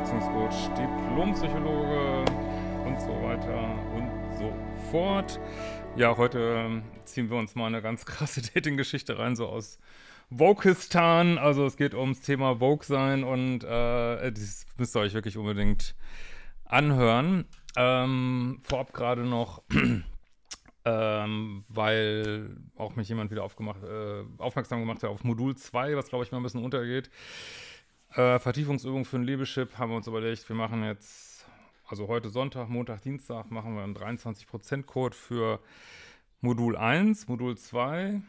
Erwachsenencoach, Diplompsychologe und so weiter und so fort. Ja, heute ähm, ziehen wir uns mal eine ganz krasse Dating-Geschichte rein, so aus Wokistan. Also es geht ums Thema Vogue sein und äh, äh, das müsst ihr euch wirklich unbedingt anhören. Ähm, vorab gerade noch, ähm, weil auch mich jemand wieder aufgemacht, äh, aufmerksam gemacht hat auf Modul 2, was glaube ich mal ein bisschen untergeht. Äh, Vertiefungsübung für ein Liebeschip haben wir uns überlegt, wir machen jetzt, also heute Sonntag, Montag, Dienstag, machen wir einen 23%-Code für Modul 1, Modul 2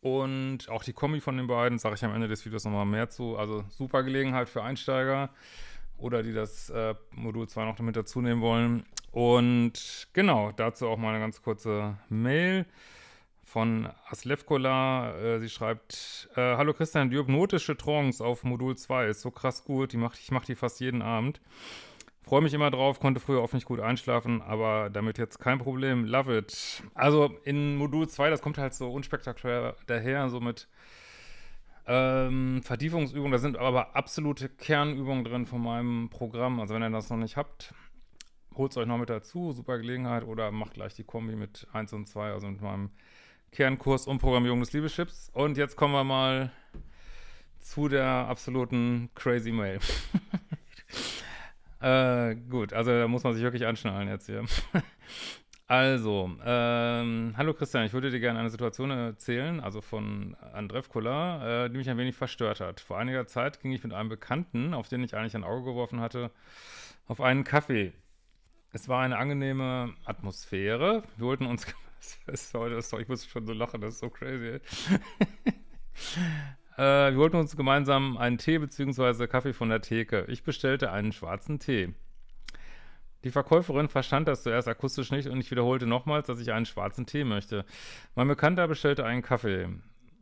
und auch die Kombi von den beiden, sage ich am Ende des Videos nochmal mehr zu. Also super Gelegenheit für Einsteiger oder die das äh, Modul 2 noch damit dazu nehmen wollen. Und genau, dazu auch mal eine ganz kurze Mail von Aslevkola. Äh, sie schreibt: äh, Hallo Christian, die hypnotische Trance auf Modul 2 ist so krass gut. Die macht, ich mache die fast jeden Abend. Freue mich immer drauf, konnte früher oft nicht gut einschlafen, aber damit jetzt kein Problem. Love it. Also in Modul 2, das kommt halt so unspektakulär daher, so mit ähm, Vertiefungsübungen. Da sind aber absolute Kernübungen drin von meinem Programm. Also wenn ihr das noch nicht habt, holt es euch noch mit dazu. Super Gelegenheit oder macht gleich die Kombi mit 1 und 2, also mit meinem Kernkurs Umprogrammierung des Liebeschips. Und jetzt kommen wir mal zu der absoluten Crazy Mail. äh, gut, also da muss man sich wirklich anschnallen jetzt hier. also, ähm, hallo Christian, ich würde dir gerne eine Situation erzählen, also von Andrev Kula, äh, die mich ein wenig verstört hat. Vor einiger Zeit ging ich mit einem Bekannten, auf den ich eigentlich ein Auge geworfen hatte, auf einen Kaffee. Es war eine angenehme Atmosphäre. Wir wollten uns Das war das Zeug, ich muss schon so lachen, das ist so crazy. äh, wir holten uns gemeinsam einen Tee bzw. Kaffee von der Theke. Ich bestellte einen schwarzen Tee. Die Verkäuferin verstand das zuerst akustisch nicht und ich wiederholte nochmals, dass ich einen schwarzen Tee möchte. Mein Bekannter bestellte einen Kaffee.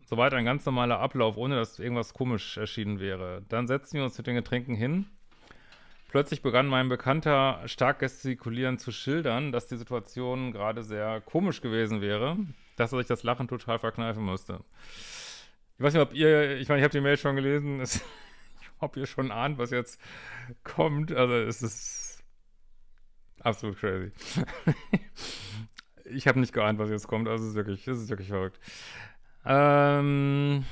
Soweit ein ganz normaler Ablauf, ohne dass irgendwas komisch erschienen wäre. Dann setzten wir uns mit den Getränken hin Plötzlich begann mein Bekannter stark gestikulierend zu schildern, dass die Situation gerade sehr komisch gewesen wäre, dass er sich das Lachen total verkneifen musste. Ich weiß nicht, ob ihr, ich meine, ich habe die Mail schon gelesen, es, ob ihr schon ahnt, was jetzt kommt. Also es ist absolut crazy. ich habe nicht geahnt, was jetzt kommt. Also es ist wirklich, es ist wirklich verrückt. Ähm.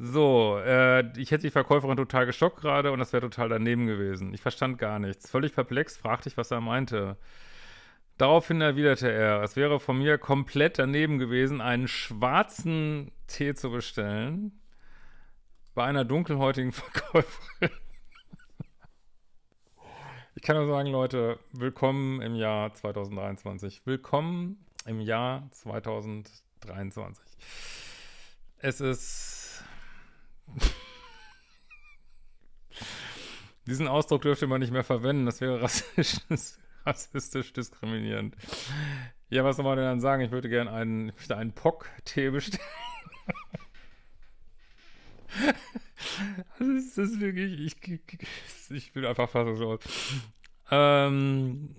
So, äh, ich hätte die Verkäuferin total geschockt gerade und das wäre total daneben gewesen. Ich verstand gar nichts. Völlig perplex fragte ich, was er meinte. Daraufhin erwiderte er, es wäre von mir komplett daneben gewesen, einen schwarzen Tee zu bestellen bei einer dunkelhäutigen Verkäuferin. Ich kann nur sagen, Leute, willkommen im Jahr 2023. Willkommen im Jahr 2023. Es ist Diesen Ausdruck dürfte man nicht mehr verwenden, das wäre rassistisch, rassistisch diskriminierend. Ja, was soll man denn dann sagen? Ich würde gerne einen, einen Pock-Tee bestellen. das, ist, das ist wirklich, ich, ich bin einfach so... Ähm,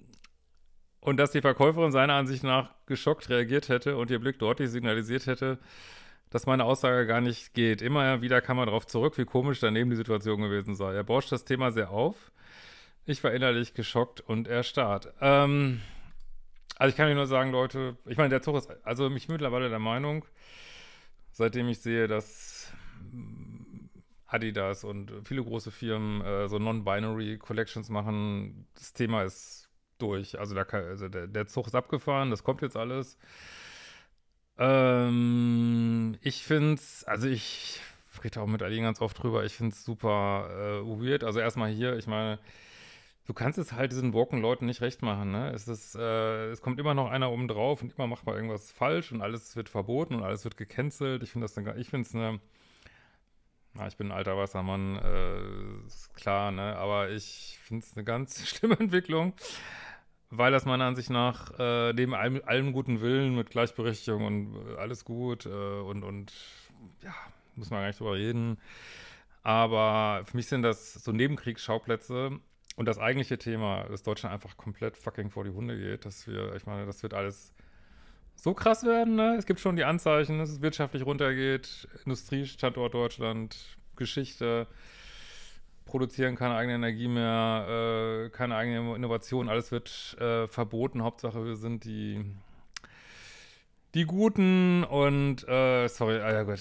und dass die Verkäuferin seiner Ansicht nach geschockt reagiert hätte und ihr Blick deutlich signalisiert hätte, dass meine Aussage gar nicht geht. Immer wieder kam man darauf zurück, wie komisch daneben die Situation gewesen sei. Er borscht das Thema sehr auf. Ich war innerlich geschockt und erstarrt. Ähm, also ich kann nur sagen, Leute, ich meine, der Zug ist, also mich mittlerweile der Meinung, seitdem ich sehe, dass Adidas und viele große Firmen äh, so Non-Binary Collections machen, das Thema ist durch. Also, da kann, also der, der Zug ist abgefahren, das kommt jetzt alles. Ähm, ich finde es, also ich rede auch mit Aline ganz oft drüber, ich finde es super äh, weird. Also erstmal hier, ich meine, du kannst es halt diesen Woken-Leuten nicht recht machen, ne? Es ist, äh, es kommt immer noch einer oben drauf und immer macht man irgendwas falsch und alles wird verboten und alles wird gecancelt. Ich finde das, eine, ich finde es eine, na, ich bin ein alter weißer Mann, äh, ist klar, ne? Aber ich finde es eine ganz schlimme Entwicklung weil das meiner Ansicht nach äh, neben allem, allem, guten Willen mit Gleichberechtigung und äh, alles gut äh, und, und ja, muss man gar nicht drüber reden. Aber für mich sind das so Nebenkriegsschauplätze und das eigentliche Thema, dass Deutschland einfach komplett fucking vor die Hunde geht, dass wir, ich meine, das wird alles so krass werden, ne? Es gibt schon die Anzeichen, dass es wirtschaftlich runtergeht, Industriestandort Deutschland, Geschichte produzieren, keine eigene Energie mehr, äh, keine eigene Innovation, alles wird äh, verboten. Hauptsache, wir sind die, die Guten und äh, sorry, ah, ja gut.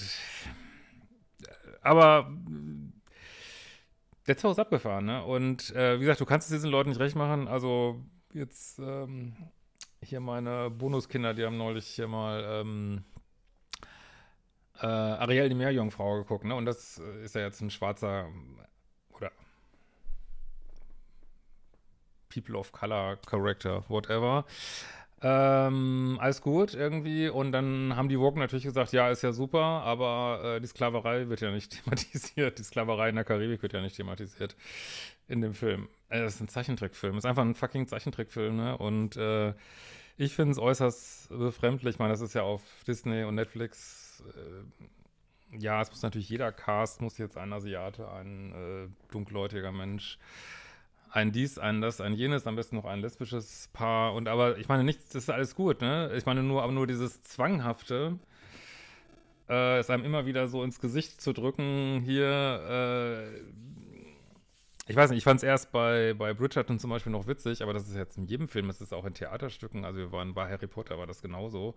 Aber der Zug ist abgefahren, ne? Und äh, wie gesagt, du kannst es diesen Leuten nicht recht machen. Also jetzt ähm, hier meine Bonuskinder, die haben neulich hier mal ähm, äh, Ariel die Meerjungfrau geguckt, ne? Und das ist ja jetzt ein schwarzer People of Color Character, whatever. Ähm, alles gut irgendwie. Und dann haben die Woken natürlich gesagt, ja, ist ja super, aber äh, die Sklaverei wird ja nicht thematisiert. Die Sklaverei in der Karibik wird ja nicht thematisiert in dem Film. Äh, das ist ein Zeichentrickfilm. Das ist einfach ein fucking Zeichentrickfilm, ne? Und äh, ich finde es äußerst befremdlich. Ich meine, das ist ja auf Disney und Netflix. Äh, ja, es muss natürlich jeder Cast, muss jetzt ein Asiate, ein äh, dunkelhäutiger Mensch, ein dies, ein das, ein jenes, am besten noch ein lesbisches Paar. Und aber ich meine nichts, das ist alles gut, ne? Ich meine nur, aber nur dieses Zwanghafte, äh, es einem immer wieder so ins Gesicht zu drücken, hier, äh, ich weiß nicht, ich fand es erst bei, bei Bridgerton zum Beispiel noch witzig, aber das ist jetzt in jedem Film, das ist auch in Theaterstücken, also wir waren bei Harry Potter, war das genauso.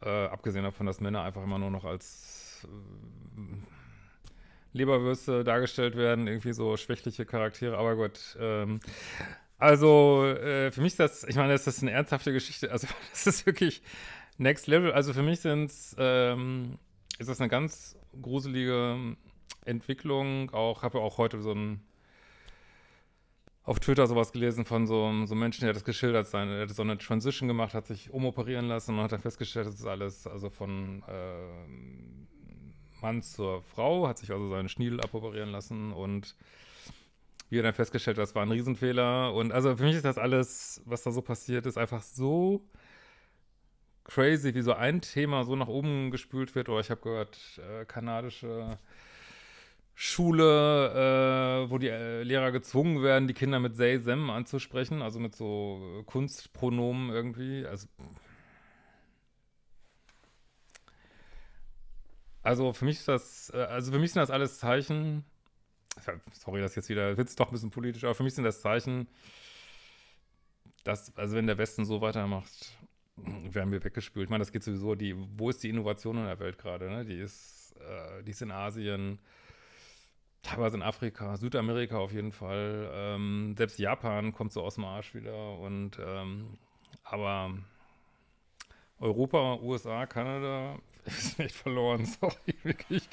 Äh, abgesehen davon, dass Männer einfach immer nur noch als äh, Leberwürste dargestellt werden, irgendwie so schwächliche Charaktere, aber gut. Ähm, also äh, für mich ist das, ich meine, das ist eine ernsthafte Geschichte, also das ist wirklich Next Level. Also für mich sind's, ähm, ist das eine ganz gruselige Entwicklung. Auch habe ja auch heute so ein auf Twitter sowas gelesen von so, so Menschen, der das geschildert sein, der hat so eine Transition gemacht, hat sich umoperieren lassen und hat dann festgestellt, das ist alles also von äh, Mann zur Frau, hat sich also seinen Schniedel aboperieren lassen und wie er dann festgestellt, hat, das war ein Riesenfehler. Und also für mich ist das alles, was da so passiert ist, einfach so crazy, wie so ein Thema so nach oben gespült wird. Oder oh, ich habe gehört, äh, kanadische Schule, äh, wo die äh, Lehrer gezwungen werden, die Kinder mit Say Sem anzusprechen, also mit so äh, Kunstpronomen irgendwie. Also Also für mich ist das, äh, also für mich sind das alles Zeichen. Sorry, das jetzt wieder Witz doch ein bisschen politisch, aber für mich sind das Zeichen, dass, also wenn der Westen so weitermacht, werden wir weggespült. Ich meine, das geht sowieso, die, wo ist die Innovation in der Welt gerade? Ne? Die ist, äh, die ist in Asien, teilweise in Afrika, Südamerika auf jeden Fall. Ähm, selbst Japan kommt so aus dem Arsch wieder und ähm, aber Europa, USA, Kanada, ist echt verloren, sorry, wirklich.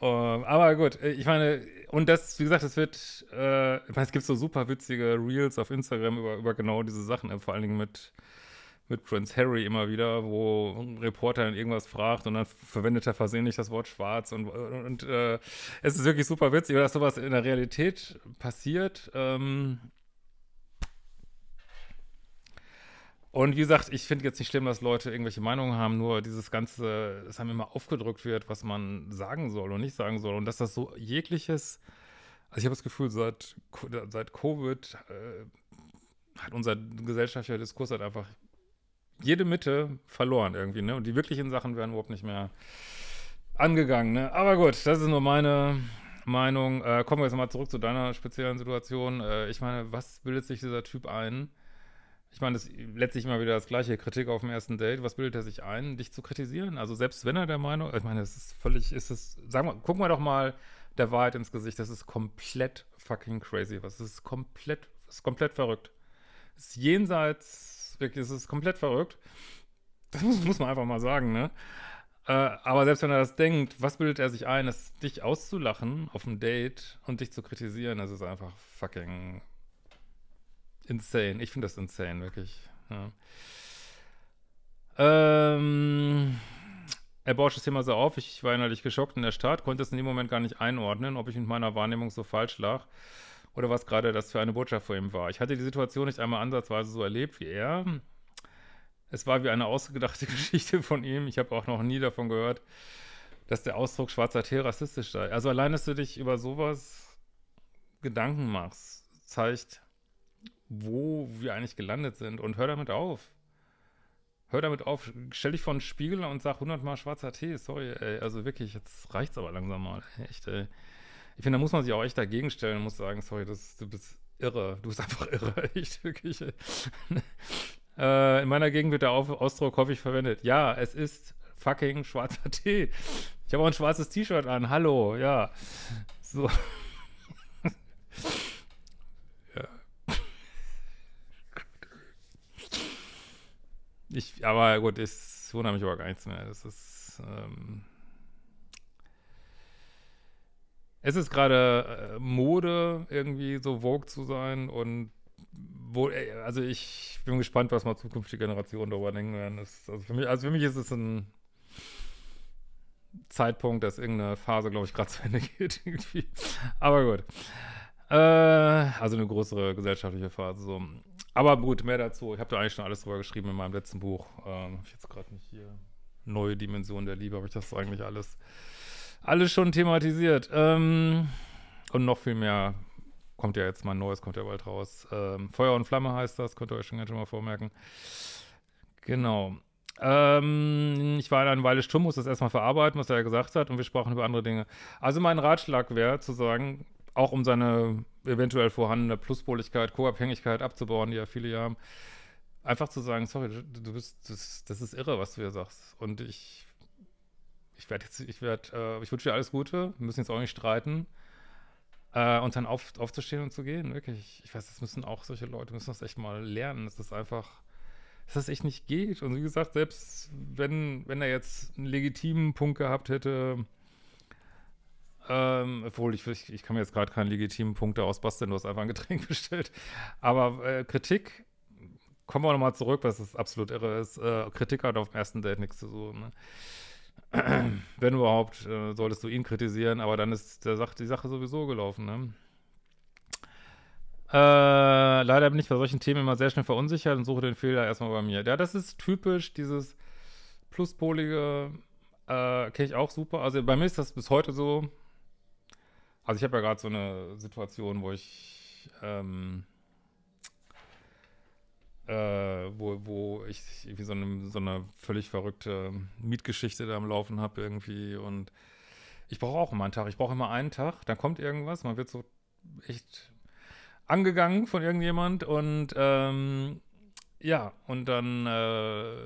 Um, ähm, aber gut, äh, ich meine, und das, wie gesagt, es wird, äh, ich meine, es gibt so super witzige Reels auf Instagram über, über genau diese Sachen, äh, vor allen Dingen mit, mit Prince Harry immer wieder, wo ein Reporter dann irgendwas fragt und dann verwendet er versehentlich das Wort schwarz und, und, und äh, es ist wirklich super witzig, dass sowas in der Realität passiert. Ähm, Und wie gesagt, ich finde jetzt nicht schlimm, dass Leute irgendwelche Meinungen haben, nur dieses Ganze, dass einem immer aufgedrückt wird, was man sagen soll und nicht sagen soll. Und dass das so jegliches, also ich habe das Gefühl, seit, seit Covid äh, hat unser gesellschaftlicher Diskurs halt einfach jede Mitte verloren irgendwie, ne? Und die wirklichen Sachen werden überhaupt nicht mehr angegangen, ne? Aber gut, das ist nur meine Meinung. Äh, kommen wir jetzt mal zurück zu deiner speziellen Situation. Äh, ich meine, was bildet sich dieser Typ ein? ich meine, das ist letztlich immer wieder das gleiche, Kritik auf dem ersten Date, was bildet er sich ein, dich zu kritisieren? Also selbst wenn er der Meinung, ich meine, das ist völlig, ist es, sagen wir, gucken wir doch mal der Wahrheit ins Gesicht, das ist komplett fucking crazy, was ist komplett, ist komplett verrückt. Das ist jenseits, wirklich, es ist komplett verrückt. Das muss, muss man einfach mal sagen, ne? Äh, aber selbst wenn er das denkt, was bildet er sich ein, das, dich auszulachen auf dem Date und dich zu kritisieren, das ist einfach fucking insane. Ich finde das insane, wirklich. Ja. Ähm, er bauscht das Thema so auf. Ich war innerlich geschockt in der Stadt, konnte es in dem Moment gar nicht einordnen, ob ich mit meiner Wahrnehmung so falsch lag oder was gerade das für eine Botschaft vor ihm war. Ich hatte die Situation nicht einmal ansatzweise so erlebt wie er. Es war wie eine ausgedachte Geschichte von ihm. Ich habe auch noch nie davon gehört, dass der Ausdruck schwarzer Tee rassistisch sei. Also allein, dass du dich über sowas Gedanken machst, zeigt wo wir eigentlich gelandet sind und hör damit auf. Hör damit auf, stell dich vor den Spiegel und sag 100 Mal schwarzer Tee, sorry, ey, also wirklich, jetzt reicht's aber langsam mal, echt, ey. Ich finde, da muss man sich auch echt dagegen stellen und muss sagen, sorry, das, du bist irre, du bist einfach irre, echt, wirklich, ey. äh, in meiner Gegend wird der Ausdruck häufig verwendet. Ja, es ist fucking schwarzer Tee. Ich habe auch ein schwarzes T-Shirt an, hallo, ja. So. Ich, aber gut, es wundert mich aber gar nichts mehr. Das ist. Ähm, es ist gerade äh, Mode, irgendwie so Vogue zu sein und wo, äh, also ich bin gespannt, was mal zukünftige Generationen darüber denken werden. Das, also, für mich, also für mich ist es ein Zeitpunkt, dass irgendeine Phase, glaube ich, gerade zu Ende geht. Irgendwie. Aber gut. Äh, also eine größere gesellschaftliche Phase. So. Aber gut, mehr dazu. Ich habe da eigentlich schon alles drüber geschrieben in meinem letzten Buch. Ähm, ich jetzt gerade nicht hier. Neue Dimension der Liebe, habe ich das eigentlich alles, alles schon thematisiert. Ähm, und noch viel mehr kommt ja jetzt mal neues, kommt ja bald raus. Ähm, Feuer und Flamme heißt das, könnt ihr euch schon ganz schon mal vormerken. Genau. Ähm, ich war dann eine Weile stumm, muss das erstmal verarbeiten, was er ja gesagt hat, und wir sprachen über andere Dinge. Also mein Ratschlag wäre zu sagen, auch um seine eventuell vorhandene Pluspoligkeit, Co-Abhängigkeit abzubauen, die ja viele ja haben. Einfach zu sagen, sorry, du bist, das, das ist irre, was du hier sagst. Und ich, ich werde jetzt, ich werde, äh, ich wünsche dir alles Gute, wir müssen jetzt auch nicht streiten. Äh, und dann auf, aufzustehen und zu gehen, wirklich. Ich weiß, das müssen auch solche Leute, müssen das echt mal lernen, dass das einfach, dass das echt nicht geht. Und wie gesagt, selbst wenn, wenn er jetzt einen legitimen Punkt gehabt hätte, ähm, obwohl, ich, ich, ich, kann mir jetzt gerade keinen legitimen Punkt daraus basteln, du hast einfach ein Getränk bestellt. Aber äh, Kritik, kommen wir nochmal zurück, was es absolut irre ist. Äh, Kritik hat auf dem ersten Date nichts zu suchen. Ne? Wenn überhaupt, äh, solltest du ihn kritisieren, aber dann ist der Sach die Sache sowieso gelaufen. Ne? Äh, leider bin ich bei solchen Themen immer sehr schnell verunsichert und suche den Fehler erstmal bei mir. Ja, das ist typisch, dieses pluspolige, äh, kenne ich auch super. Also bei mir ist das bis heute so. Also ich habe ja gerade so eine Situation, wo ich, ähm, äh, wo, wo ich irgendwie so eine, so eine völlig verrückte Mietgeschichte da am Laufen habe irgendwie und ich brauche auch immer einen Tag. Ich brauche immer einen Tag, dann kommt irgendwas, man wird so echt angegangen von irgendjemand und ähm, ja, und dann äh,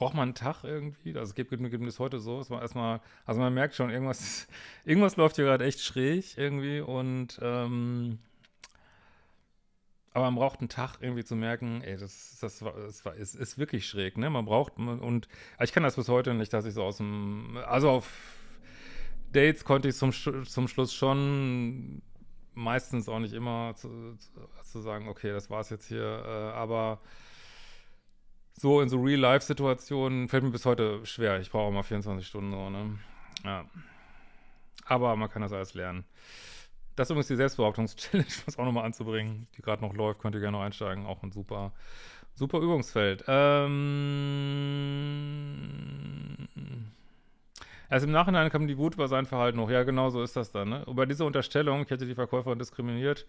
braucht man einen Tag irgendwie. Also es gibt, gibt, gibt es heute so. Es man erstmal, also man merkt schon, irgendwas, irgendwas läuft hier gerade echt schräg irgendwie und ähm, aber man braucht einen Tag irgendwie zu merken, ey, das, das, das, das ist, ist wirklich schräg, ne? Man braucht, und ich kann das bis heute nicht, dass ich so aus dem, also auf Dates konnte ich zum, zum Schluss schon meistens auch nicht immer zu, zu sagen, okay, das war's jetzt hier, äh, aber so in so Real-Life-Situationen fällt mir bis heute schwer. Ich brauche mal 24 Stunden so, ne? Ja. Aber man kann das alles lernen. Das ist übrigens die Selbstbehauptungs-Challenge, um es auch nochmal anzubringen, die gerade noch läuft, könnt ihr gerne noch einsteigen. Auch ein super, super Übungsfeld. Ähm. Erst also im Nachhinein kam die Wut über sein Verhalten hoch. Ja, genau so ist das dann. Ne? Über diese Unterstellung, ich hätte die Verkäuferin diskriminiert,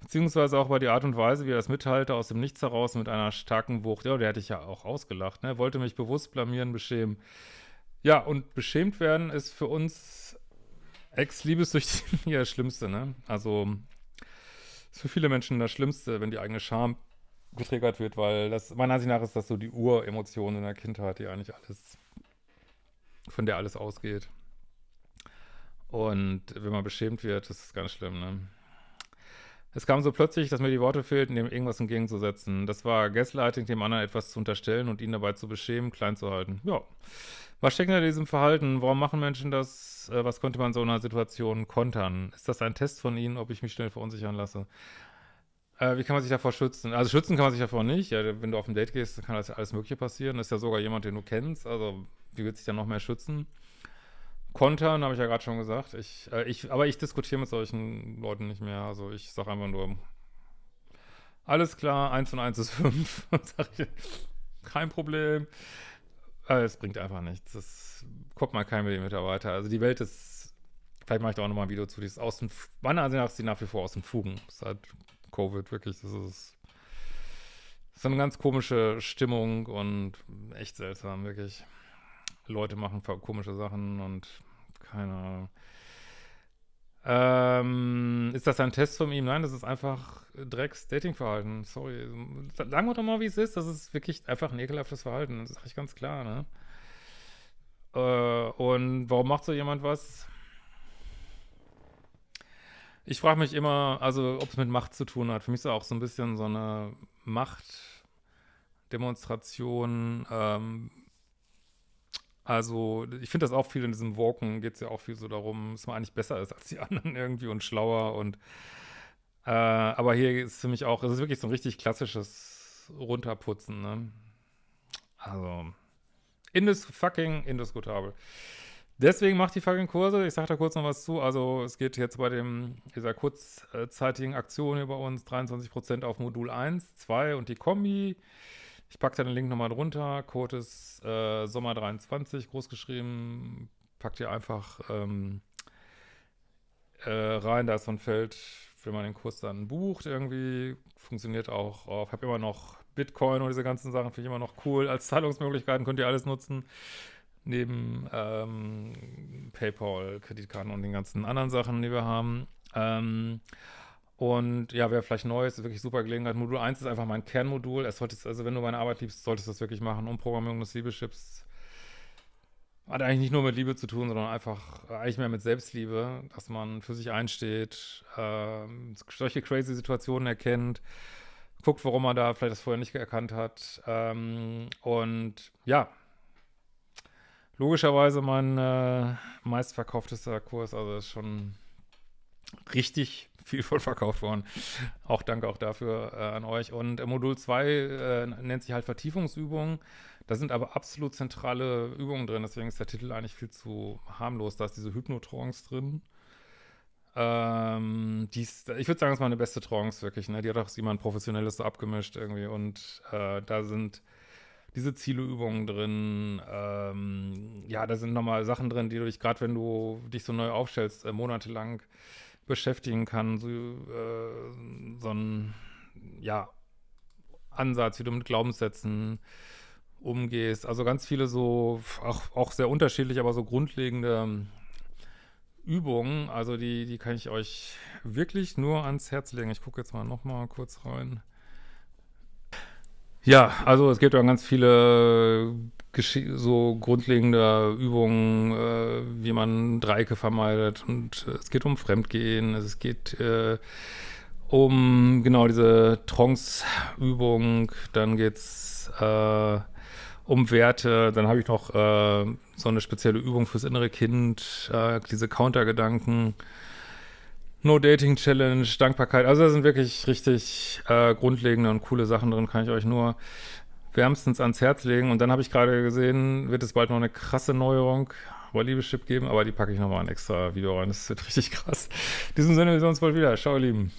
Beziehungsweise auch bei der Art und Weise, wie er das mitteilte, aus dem Nichts heraus mit einer starken Wucht. Ja, der hätte ich ja auch ausgelacht, ne? Wollte mich bewusst blamieren, beschämen. Ja, und beschämt werden ist für uns Ex-Liebessüchtigen ja das Schlimmste, ne? Also, ist für viele Menschen das Schlimmste, wenn die eigene Scham getriggert wird, weil das, meiner Ansicht nach, ist das so die Uremotion in der Kindheit, die eigentlich alles, von der alles ausgeht. Und wenn man beschämt wird, ist es ganz schlimm, ne? Es kam so plötzlich, dass mir die Worte fehlten, dem irgendwas entgegenzusetzen. Das war Gaslighting, dem anderen etwas zu unterstellen und ihn dabei zu beschämen, klein zu halten. Ja. Was steckt hinter diesem Verhalten? Warum machen Menschen das? Äh, was könnte man in so einer Situation kontern? Ist das ein Test von ihnen, ob ich mich schnell verunsichern lasse? Äh, wie kann man sich davor schützen? Also schützen kann man sich davor nicht. Ja, wenn du auf ein Date gehst, kann das ja alles Mögliche passieren. Das ist ja sogar jemand, den du kennst. Also wie wird sich dann noch mehr schützen? Kontern, habe ich ja gerade schon gesagt. Ich, äh, ich, aber ich diskutiere mit solchen Leuten nicht mehr. Also ich sage einfach nur, alles klar, 1 und 1 ist 5. kein Problem. Aber äh, es bringt einfach nichts. Das kommt mal kein Millimeter weiter. Also die Welt ist, vielleicht mache ich da auch nochmal ein Video zu, die ist aus den, meiner Ansicht nach ist die nach wie vor aus den Fugen. Seit Covid wirklich, das ist so eine ganz komische Stimmung und echt seltsam, wirklich. Leute machen komische Sachen und keine Ahnung. Ähm, ist das ein Test von ihm? Nein, das ist einfach Drecks dating verhalten Sorry. Sagen wir doch mal, wie es ist. Das ist wirklich einfach ein ekelhaftes Verhalten. Das sage ich ganz klar, ne? Äh, und warum macht so jemand was? Ich frage mich immer, also ob es mit Macht zu tun hat. Für mich ist auch so ein bisschen so eine Machtdemonstration, ähm, also, ich finde das auch viel in diesem Walken, geht es ja auch viel so darum, dass man eigentlich besser ist als die anderen irgendwie und schlauer und äh, aber hier ist für mich auch, es ist wirklich so ein richtig klassisches Runterputzen, ne? Also, indis fucking indiskutabel. Deswegen macht die fucking Kurse. Ich sage da kurz noch was zu. Also es geht jetzt bei dem, dieser kurzzeitigen Aktion hier bei uns 23% auf Modul 1, 2 und die Kombi. Ich packe da den Link nochmal drunter. Code ist äh, Sommer 23, großgeschrieben. Packt ihr einfach ähm, äh, rein. Da ist so ein Feld, wenn man den Kurs dann bucht irgendwie. Funktioniert auch Ich Habe immer noch Bitcoin und diese ganzen Sachen. Finde ich immer noch cool. Als Zahlungsmöglichkeiten könnt ihr alles nutzen. Neben ähm, PayPal, Kreditkarten und den ganzen anderen Sachen, die wir haben. Ähm, und ja, wer vielleicht neu, ist wirklich super Gelegenheit. Modul 1 ist einfach mein Kernmodul. Es solltest, also wenn du meine Arbeit liebst, solltest du das wirklich machen. Umprogrammierung des Liebeschips hat eigentlich nicht nur mit Liebe zu tun, sondern einfach äh, eigentlich mehr mit Selbstliebe, dass man für sich einsteht, äh, solche crazy Situationen erkennt, guckt, warum man da vielleicht das vorher nicht erkannt hat. Ähm, und ja, logischerweise mein äh, meistverkauftester Kurs, also ist schon richtig viel voll verkauft worden. Auch danke auch dafür äh, an euch. Und äh, Modul 2 äh, nennt sich halt Vertiefungsübungen. Da sind aber absolut zentrale Übungen drin, deswegen ist der Titel eigentlich viel zu harmlos. Da ist diese Hypnotrance drin. Ähm, die ist, ich würde sagen, das ist meine beste Trance wirklich. Ne? Die hat auch jemand Professionelles so abgemischt irgendwie. Und äh, da sind diese Zieleübungen drin. Ähm, ja, da sind nochmal Sachen drin, die du dich, gerade wenn du dich so neu aufstellst, äh, monatelang beschäftigen kann, so, äh, so ein ja, Ansatz, wie du mit Glaubenssätzen umgehst. Also ganz viele so, auch, auch sehr unterschiedlich, aber so grundlegende Übungen. Also die, die kann ich euch wirklich nur ans Herz legen. Ich gucke jetzt mal nochmal kurz rein. Ja, also es gibt ja ganz viele so grundlegende Übungen, äh, wie man Dreiecke vermeidet. Und äh, es geht um Fremdgehen, es geht äh, um genau diese Trance-Übung, dann geht es äh, um Werte, dann habe ich noch äh, so eine spezielle Übung fürs innere Kind, äh, diese Countergedanken. No Dating Challenge, Dankbarkeit. Also da sind wirklich richtig grundlegende und coole Sachen drin, kann ich euch nur wärmstens ans Herz legen. Und dann habe ich gerade gesehen, wird es bald noch eine krasse Neuerung bei Liebeschip geben, aber die packe ich nochmal ein extra Video rein. Das wird richtig krass. In diesem Sinne, wir sehen uns bald wieder. Ciao, ihr Lieben.